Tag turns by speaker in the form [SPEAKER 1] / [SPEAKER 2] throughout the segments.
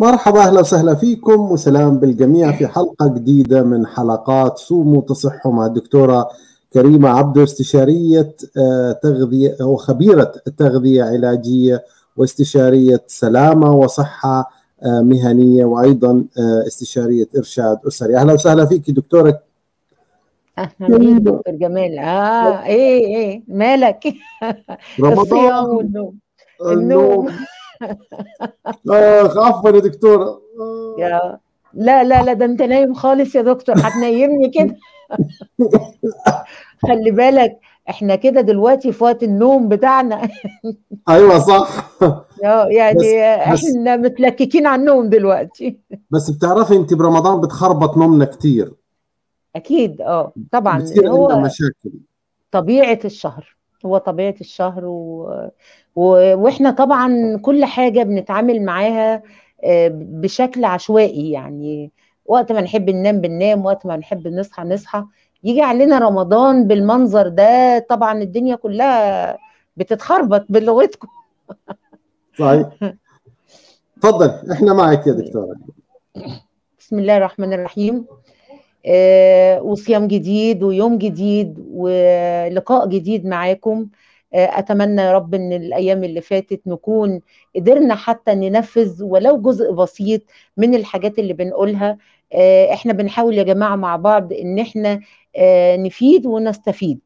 [SPEAKER 1] مرحبا اهلا وسهلا فيكم وسلام بالجميع في حلقه جديده من حلقات سومو تصح مع الدكتوره كريمه عبدو استشاريه آه، تغذيه وخبيره تغذيه علاجيه واستشاريه سلامه وصحه آه، مهنيه وايضا آه، استشاريه ارشاد اسري اهلا وسهلا فيك دكتوره اهلا بيك دكتور جمال اه ايه ايه مالك رمضان الصيام والنوم النوم اخ آه، عفوا يا دكتوره آه. يا لا لا لا ده انت نايم خالص يا دكتور هتنيمني كده خلي بالك احنا كده دلوقتي في وقت النوم بتاعنا ايوه صح اه يعني بس احنا بس متلككين على النوم دلوقتي بس بتعرفي انت برمضان بتخربط نومنا كتير اكيد اه طبعا بتصير هو مشاكل طبيعه الشهر هو طبيعه الشهر و... و... واحنا طبعا كل حاجه بنتعامل معاها آه، بشكل عشوائي يعني وقت ما نحب ننام بننام وقت ما نحب نصحى نصحى يجي علينا رمضان بالمنظر ده طبعا الدنيا كلها بتتخربط بلغتكم صحيح اتفضل احنا معك يا دكتوره بسم الله الرحمن الرحيم آه، وصيام جديد ويوم جديد ولقاء جديد معاكم آه، اتمنى يا رب ان الايام اللي فاتت نكون قدرنا حتى ننفذ ولو جزء بسيط من الحاجات اللي بنقولها آه، احنا بنحاول يا جماعه مع بعض ان احنا نفيد ونستفيد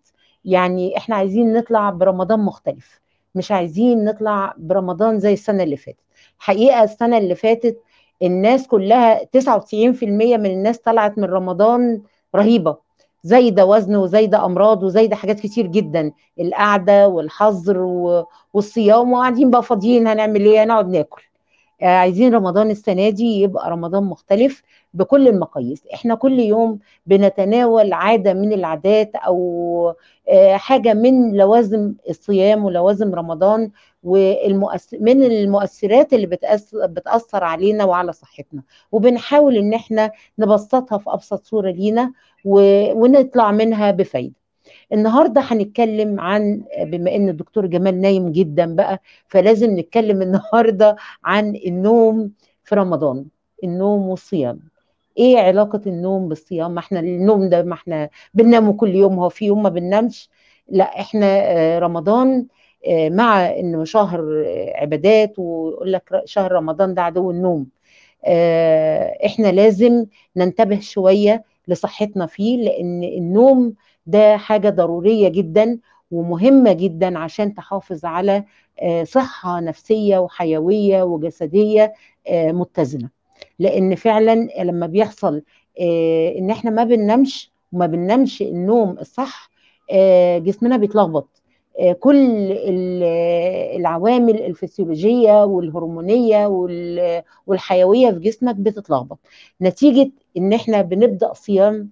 [SPEAKER 1] يعني احنا عايزين نطلع برمضان مختلف مش عايزين نطلع برمضان زي السنه اللي فاتت حقيقه السنه اللي فاتت الناس كلها 99% من الناس طلعت من رمضان رهيبه زايده وزن وزايده امراض وزايده حاجات كتير جدا القعده والحظر والصيام وقاعدين بقى فاضيين هنعمل ايه هنقعد ناكل آه، عايزين رمضان السنه دي يبقى رمضان مختلف بكل المقاييس احنا كل يوم بنتناول عاده من العادات او آه، حاجه من لوازم الصيام ولوازم رمضان والمؤثر من المؤثرات اللي بتأثر, بتاثر علينا وعلى صحتنا وبنحاول ان احنا نبسطها في ابسط صوره لينا ونطلع منها بفايده النهارده هنتكلم عن بما ان الدكتور جمال نايم جدا بقى فلازم نتكلم النهارده عن النوم في رمضان النوم والصيام ايه علاقه النوم بالصيام ما احنا النوم ده ما احنا بننام كل يوم هو في يوم ما بننامش لا احنا آه، رمضان آه، مع انه شهر آه، عبادات ويقول لك شهر رمضان ده عدو النوم احنا لازم ننتبه شويه لصحتنا فيه لان النوم ده حاجه ضروريه جدا ومهمه جدا عشان تحافظ على آه، صحه نفسيه وحيويه وجسديه آه، متزنه لان فعلا لما بيحصل آه، ان احنا ما بننامش وما بننامش النوم الصح جسمنا بيتلخبط كل العوامل الفسيولوجيه والهرمونيه والحيويه في جسمك بتتلخبط نتيجه ان احنا بنبدا صيام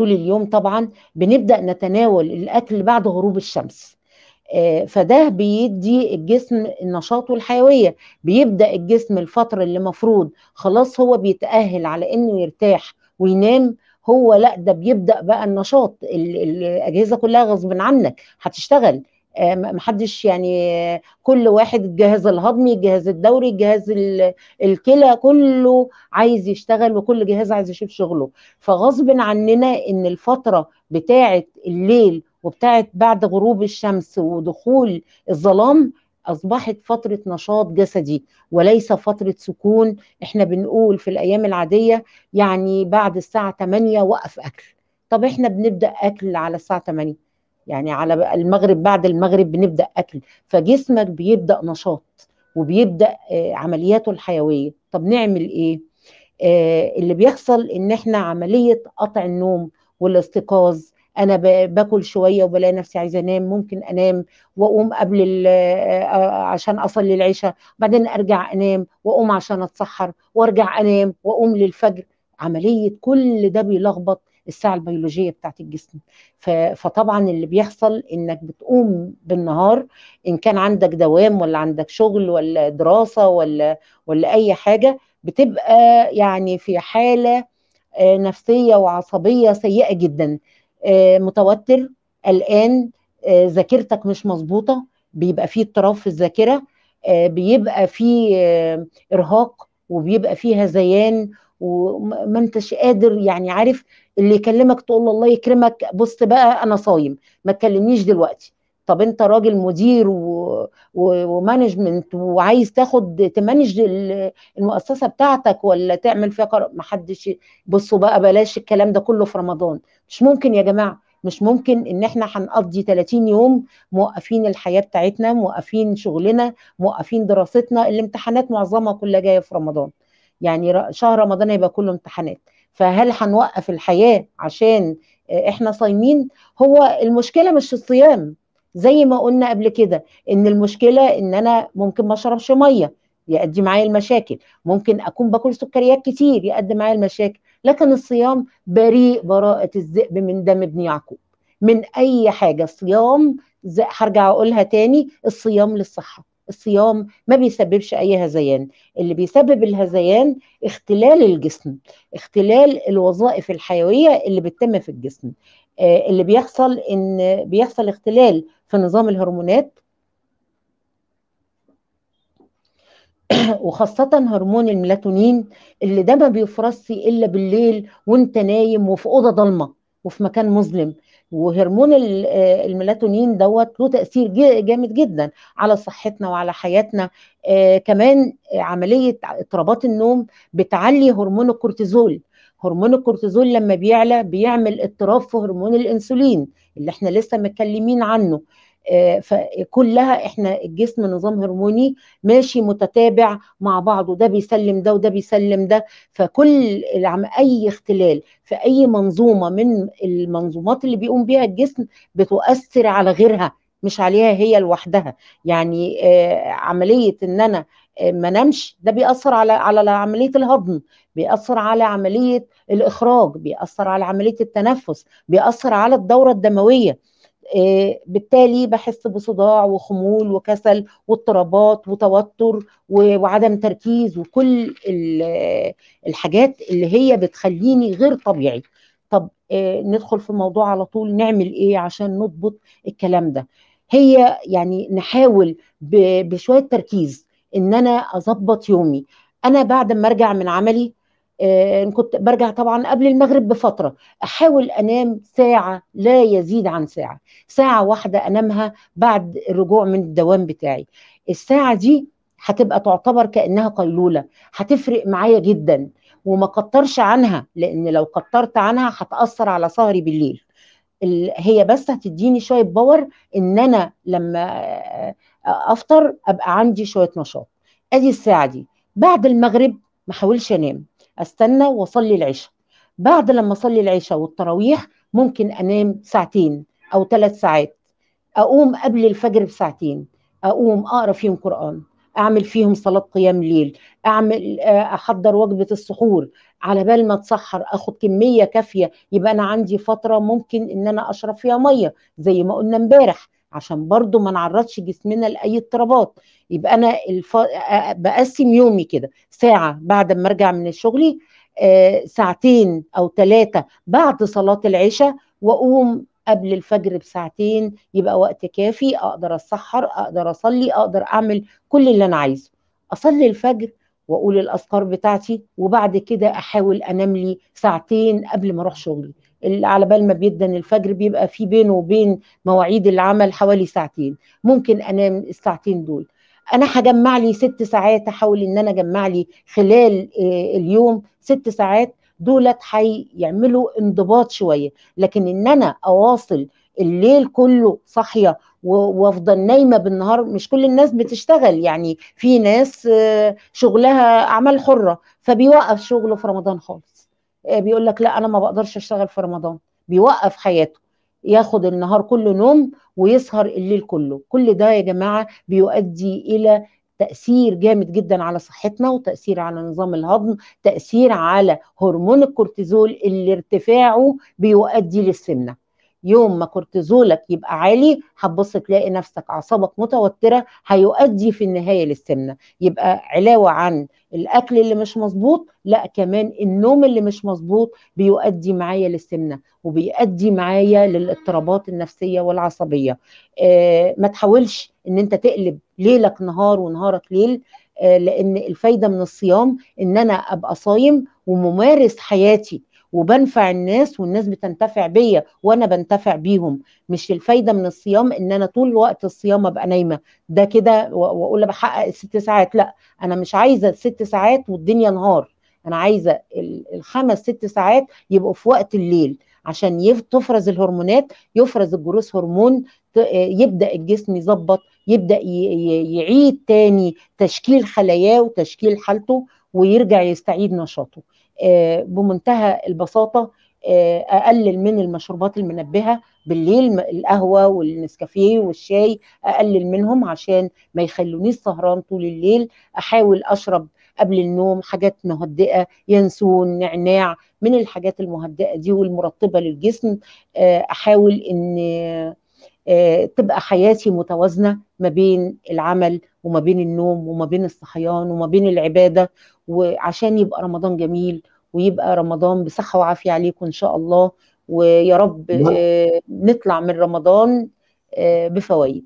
[SPEAKER 1] طول اليوم طبعا بنبدا نتناول الاكل بعد غروب الشمس آه، فده بيدي الجسم النشاط والحيويه بيبدا الجسم الفتره اللي مفروض خلاص هو بيتاهل على انه يرتاح وينام هو لا ده بيبدا بقى النشاط الاجهزه كلها غصب عنك هتشتغل آه، محدش يعني كل واحد الجهاز الهضمي الجهاز الدوري الجهاز الكلى كله عايز يشتغل وكل جهاز عايز يشوف شغله فغصب عننا ان الفتره بتاعه الليل وبتاعه بعد غروب الشمس ودخول الظلام اصبحت فتره نشاط جسدي وليس فتره سكون احنا بنقول في الايام العاديه يعني بعد الساعه 8 وقف اكل طب احنا بنبدا اكل على الساعه 8 يعني على المغرب بعد المغرب بنبدا اكل فجسمك بيبدا نشاط وبيبدا آه، عملياته الحيويه طب نعمل ايه آه، اللي بيحصل ان احنا عمليه قطع النوم والاستيقاظ انا باكل شويه وبلاقي نفسي عايزه انام ممكن انام واقوم قبل آه، عشان اصلي العشاء بعدين ارجع انام واقوم عشان اتسحر وارجع انام واقوم للفجر عمليه كل ده بيلخبط الساعه البيولوجيه بتاعت الجسم فطبعا اللي بيحصل انك بتقوم بالنهار ان كان عندك دوام ولا عندك شغل ولا دراسه ولا ولا اي حاجه بتبقى يعني في حاله آه، نفسيه وعصبيه سيئه جدا آه، متوتر قلقان آه، ذاكرتك مش مظبوطه بيبقى فيه اضطراب في الذاكره بيبقى فيه ارهاق وبيبقى فيه هذيان وما انتش قادر يعني عارف اللي يكلمك تقول له الله يكرمك بص بقى انا صايم ما تكلمنيش دلوقتي طب انت راجل مدير و... و... ومانجمنت وعايز تاخد تمانج المؤسسه بتاعتك ولا تعمل فيها قرار ما حدش بصوا بقى بلاش الكلام ده كله في رمضان مش ممكن يا جماعه مش ممكن ان احنا هنقضي 30 يوم موقفين الحياه بتاعتنا موقفين شغلنا موقفين دراستنا الامتحانات معظمها كلها جايه في رمضان يعني شهر رمضان هيبقى كله امتحانات فهل هنوقف الحياه عشان آه، احنا صايمين هو المشكله مش الصيام زي ما قلنا قبل كده ان المشكله ان انا ممكن ما اشربش ميه يؤدي معايا المشاكل ممكن اكون باكل سكريات كتير يؤدي معايا المشاكل لكن الصيام بريء براءه الذئب من دم ابن يعقوب من اي حاجه الصيام هرجع اقولها تاني الصيام للصحه الصيام ما بيسببش اي هذيان اللي بيسبب الهذيان اختلال الجسم اختلال الوظائف الحيويه اللي بتتم في الجسم آه، اللي بيحصل ان بيحصل اختلال في نظام الهرمونات وخاصة هرمون الميلاتونين اللي ده ما بيفرزش إلا بالليل وأنت نايم وفي أوضة ضلمة وفي مكان مظلم وهرمون آه، الميلاتونين دوت له تاثير جامد جدا على صحتنا وعلى حياتنا آه، كمان عمليه اضطرابات النوم بتعلي هرمون الكورتيزول هرمون الكورتيزول لما بيعلى بيعمل اضطراب في هرمون الانسولين اللي احنا لسه متكلمين عنه فكلها احنا الجسم نظام هرموني ماشي متتابع مع بعضه ده بيسلم ده وده بيسلم ده فكل اي اختلال في اي منظومه من المنظومات اللي بيقوم بيها الجسم بتؤثر على غيرها مش عليها هي لوحدها يعني آه، عمليه ان انا آه، ما نمش ده بيأثر على على عملية الهضم بيأثر على عملية الإخراج بيأثر على عملية التنفس بيأثر على الدورة الدموية آه، بالتالي بحس بصداع وخمول وكسل واضطرابات وتوتر وعدم تركيز وكل الحاجات اللي هي بتخليني غير طبيعي طب آه، ندخل في الموضوع على طول نعمل ايه عشان نضبط الكلام ده هي يعني نحاول بشويه تركيز ان انا اظبط يومي انا بعد ما ارجع من عملي آه، كنت برجع طبعا قبل المغرب بفترة أحاول أنام ساعة لا يزيد عن ساعة ساعة واحدة أنامها بعد الرجوع من الدوام بتاعي الساعة دي هتبقى تعتبر كأنها قيلولة هتفرق معايا جدا وما كترش عنها لأن لو كترت عنها هتأثر على سهري بالليل هي بس هتديني شوية باور إن أنا لما آه، أفطر أبقى عندي شوية نشاط أدي الساعة دي بعد المغرب ما حاولش أنام استنى واصلي العشاء بعد لما اصلي العشاء والتراويح ممكن انام ساعتين او ثلاث ساعات اقوم قبل الفجر بساعتين اقوم اقرا فيهم قران اعمل فيهم صلاه قيام ليل اعمل آه، احضر وجبه السحور على بال ما اتسحر اخد كميه كافيه يبقى انا عندي فتره ممكن ان انا اشرب فيها ميه زي ما قلنا امبارح عشان برضو ما نعرضش جسمنا لاي اضطرابات يبقى انا الف... بقسم يومي كده ساعه بعد ما ارجع من الشغل آه، ساعتين او ثلاثه بعد صلاه العشاء واقوم قبل الفجر بساعتين يبقى وقت كافي اقدر اتسحر اقدر اصلي اقدر اعمل كل اللي انا عايزه اصلي الفجر واقول الاذكار بتاعتي وبعد كده احاول انام لي ساعتين قبل ما اروح شغلي اللي على بال ما بيدن الفجر بيبقى في بينه وبين مواعيد العمل حوالي ساعتين ممكن انام الساعتين دول انا هجمع لي ست ساعات احاول ان انا اجمع لي خلال آه، اليوم ست ساعات دولت هيعملوا انضباط شويه لكن ان انا اواصل الليل كله صاحيه وافضل نايمه بالنهار مش كل الناس بتشتغل يعني في ناس آه، شغلها اعمال حره فبيوقف شغله في رمضان خالص آه، بيقول لك لا انا ما بقدرش اشتغل في رمضان بيوقف حياته ياخد النهار كله نوم ويسهر الليل كله كل ده يا جماعه بيؤدي الى تاثير جامد جدا على صحتنا وتاثير على نظام الهضم تاثير على هرمون الكورتيزول اللي ارتفاعه بيؤدي للسمنه يوم ما كورتيزولك يبقى عالي هتبص تلاقي نفسك اعصابك متوتره هيؤدي في النهايه للسمنه يبقى علاوه عن الاكل اللي مش مظبوط لا كمان النوم اللي مش مظبوط بيؤدي معايا للسمنه وبيؤدي معايا للاضطرابات النفسيه والعصبيه آه ما تحاولش ان انت تقلب ليلك نهار ونهارك ليل آه لان الفايده من الصيام ان انا ابقى صايم وممارس حياتي وبنفع الناس والناس بتنتفع بيا وانا بنتفع بيهم مش الفايده من الصيام ان انا طول وقت الصيام ابقى نايمه ده كده واقول بحقق الست ساعات لا انا مش عايزه ست ساعات والدنيا نهار انا عايزه الخمس ست ساعات يبقوا في وقت الليل عشان تفرز الهرمونات يفرز الجروث هرمون يبدا الجسم يظبط يبدا يعيد تاني تشكيل خلاياه وتشكيل حالته ويرجع يستعيد نشاطه آه، بمنتهى البساطه آه، اقلل من المشروبات المنبهه بالليل القهوه والنسكافيه والشاي اقلل منهم عشان ما يخلونيش سهران طول الليل احاول اشرب قبل النوم حاجات مهدئه ينسون نعناع من الحاجات المهدئه دي والمرطبه للجسم آه، احاول ان تبقى حياتي متوازنه ما بين العمل وما بين النوم وما بين الصحيان وما بين العباده وعشان يبقى رمضان جميل ويبقى رمضان بصحه وعافيه عليكم ان شاء الله ويا رب آه، نطلع من رمضان آه، بفوائد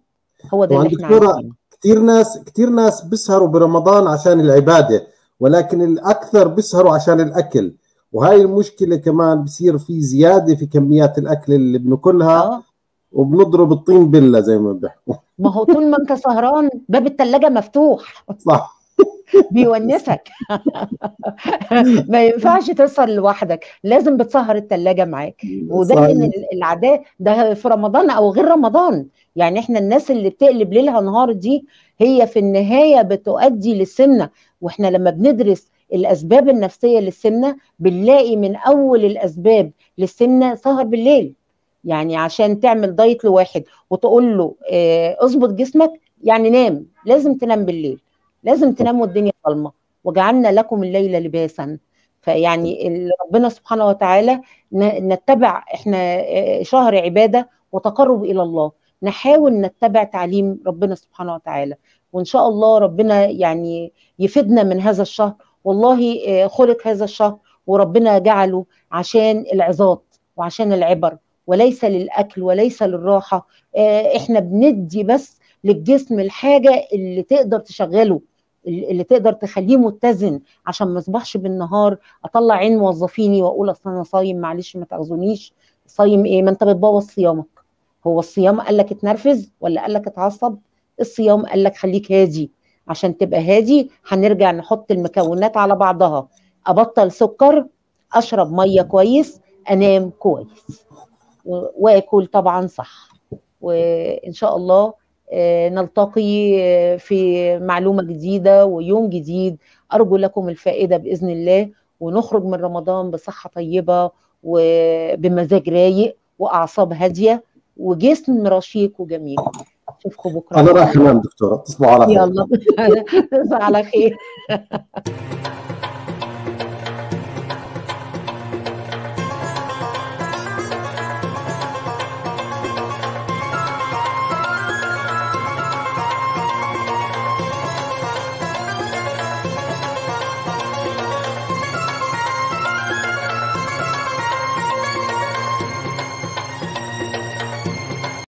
[SPEAKER 1] هو ده اللي احنا عايزينه كثير ناس كثير ناس بيسهروا برمضان عشان العباده ولكن الاكثر بيسهروا عشان الاكل وهي المشكله كمان بصير في زياده في كميات الاكل اللي بناكلها آه. وبنضرب الطين بله زي ما بيحكوا ما هو طول ما انت سهران باب الثلاجه مفتوح صح بيونسك ما ينفعش تسهر لوحدك لازم بتسهر التلاجة معاك وده من العادات ده في رمضان او غير رمضان يعني احنا الناس اللي بتقلب ليلها نهار دي هي في النهاية بتؤدي للسمنة واحنا لما بندرس الاسباب النفسية للسمنة بنلاقي من اول الاسباب للسمنة سهر بالليل يعني عشان تعمل دايت لواحد وتقول له آه، اظبط جسمك يعني نام لازم تنام بالليل لازم تنام والدنيا ظلمه وجعلنا لكم الليل لباسا فيعني ربنا سبحانه وتعالى نتبع احنا آه، شهر عباده وتقرب الى الله نحاول نتبع تعليم ربنا سبحانه وتعالى وان شاء الله ربنا يعني يفيدنا من هذا الشهر والله آه، خلق هذا الشهر وربنا جعله عشان العظات وعشان العبر وليس للاكل وليس للراحه آه، احنا بندي بس للجسم الحاجه اللي تقدر تشغله اللي تقدر تخليه متزن عشان ما اصبحش بالنهار اطلع عين موظفيني واقول اصل انا صايم معلش ما تاخذونيش صايم ايه ما انت بتبوظ صيامك هو الصيام قال لك اتنرفز ولا قال لك اتعصب الصيام قال لك خليك هادي عشان تبقى هادي هنرجع نحط المكونات على بعضها ابطل سكر اشرب ميه كويس انام كويس واكل طبعا صح وان شاء الله آه، نلتقي آه، في معلومه جديده ويوم جديد ارجو لكم الفائده باذن الله ونخرج من رمضان بصحه طيبه وبمزاج رايق واعصاب هاديه وجسم رشيق وجميل اشوفكم بكره انا رايح انام دكتوره تصبحوا على خير يلا تصبحوا على خير